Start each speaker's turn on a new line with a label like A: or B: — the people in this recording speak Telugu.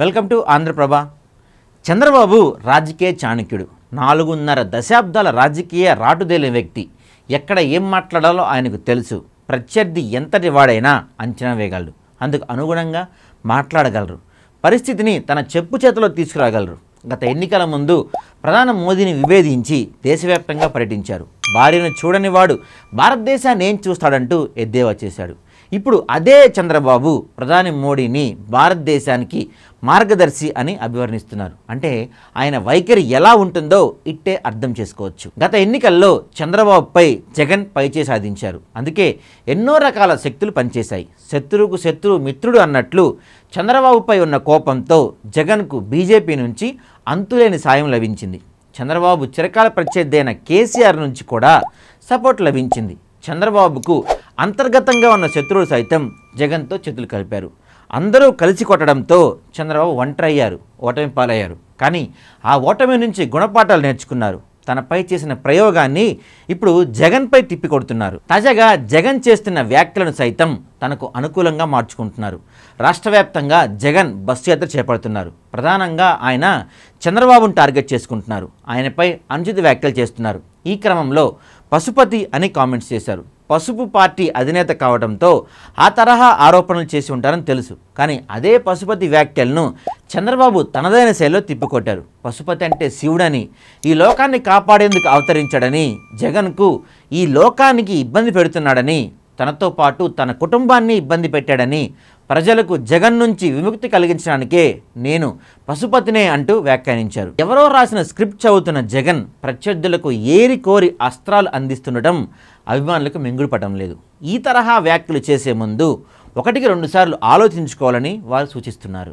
A: వెల్కమ్ టు ఆంధ్రప్రభ చంద్రబాబు రాజకీయ చాణక్యుడు నాలుగున్నర దశాబ్దాల రాజకీయ రాటుదేలిన వ్యక్తి ఎక్కడ ఏం మాట్లాడాలో ఆయనకు తెలుసు ప్రత్యర్థి ఎంతటి వాడైనా అంచనా వేయగలరు అందుకు అనుగుణంగా మాట్లాడగలరు పరిస్థితిని తన చెప్పు చేతిలో తీసుకురాగలరు గత ఎన్నికల ముందు ప్రధాని మోదీని విభేదించి దేశవ్యాప్తంగా పర్యటించారు భార్యను చూడనివాడు భారతదేశాన్ని ఏం చూస్తాడంటూ ఎద్దేవా చేశాడు ఇప్పుడు అదే చంద్రబాబు ప్రధాని మోడీని భారతదేశానికి మార్గదర్శి అని అభివర్ణిస్తున్నారు అంటే ఆయన వైఖరి ఎలా ఉంటుందో ఇట్టే అర్థం చేసుకోవచ్చు గత ఎన్నికల్లో చంద్రబాబుపై జగన్ పైచే సాధించారు అందుకే ఎన్నో రకాల శక్తులు పనిచేశాయి శత్రువుకు శత్రువు మిత్రుడు అన్నట్లు చంద్రబాబుపై ఉన్న కోపంతో జగన్కు బీజేపీ నుంచి అంతులేని సాయం లభించింది చంద్రబాబు చిరకాల ప్రత్యర్థి అయిన కేసీఆర్ నుంచి కూడా సపోర్ట్ లభించింది చంద్రబాబుకు అంతర్గతంగా ఉన్న శత్రువులు సైతం జగన్తో చేతులు కలిపారు అందరూ కలిసి కొట్టడంతో చంద్రబాబు అయ్యారు ఓటమి పాలయ్యారు కానీ ఆ ఓటమి నుంచి గుణపాఠాలు నేర్చుకున్నారు తనపై చేసిన ప్రయోగాన్ని ఇప్పుడు జగన్పై తిప్పికొడుతున్నారు తాజాగా జగన్ చేస్తున్న వ్యాఖ్యలను సైతం తనకు అనుకూలంగా మార్చుకుంటున్నారు రాష్ట్ర వ్యాప్తంగా జగన్ బస్సు యాత్ర చేపడుతున్నారు ప్రధానంగా ఆయన చంద్రబాబును టార్గెట్ చేసుకుంటున్నారు ఆయనపై అనుచిత వ్యాఖ్యలు చేస్తున్నారు ఈ క్రమంలో పశుపతి అని కామెంట్స్ చేశారు పసుపు పార్టీ అధినేత కావడంతో ఆ తరహా ఆరోపణలు చేసి ఉంటారని తెలుసు కానీ అదే పశుపతి వ్యాఖ్యలను చంద్రబాబు తనదైన శైలిలో తిప్పికొట్టారు పశుపతి అంటే శివుడని ఈ లోకాన్ని కాపాడేందుకు అవతరించాడని జగన్కు ఈ లోకానికి ఇబ్బంది పెడుతున్నాడని తనతో పాటు తన కుటుంబాన్ని ఇబ్బంది పెట్టాడని ప్రజలకు జగన్ నుంచి విముక్తి కలిగించడానికే నేను పశుపతినే అంటూ వ్యాఖ్యానించారు ఎవరో రాసిన స్క్రిప్ట్ చదువుతున్న జగన్ ప్రత్యర్థులకు ఏరి కోరి అస్త్రాలు అందిస్తుండటం అభిమానులకు మింగుడుపడడం లేదు ఈ తరహా వ్యాఖ్యలు చేసే ముందు ఒకటికి రెండుసార్లు ఆలోచించుకోవాలని వారు సూచిస్తున్నారు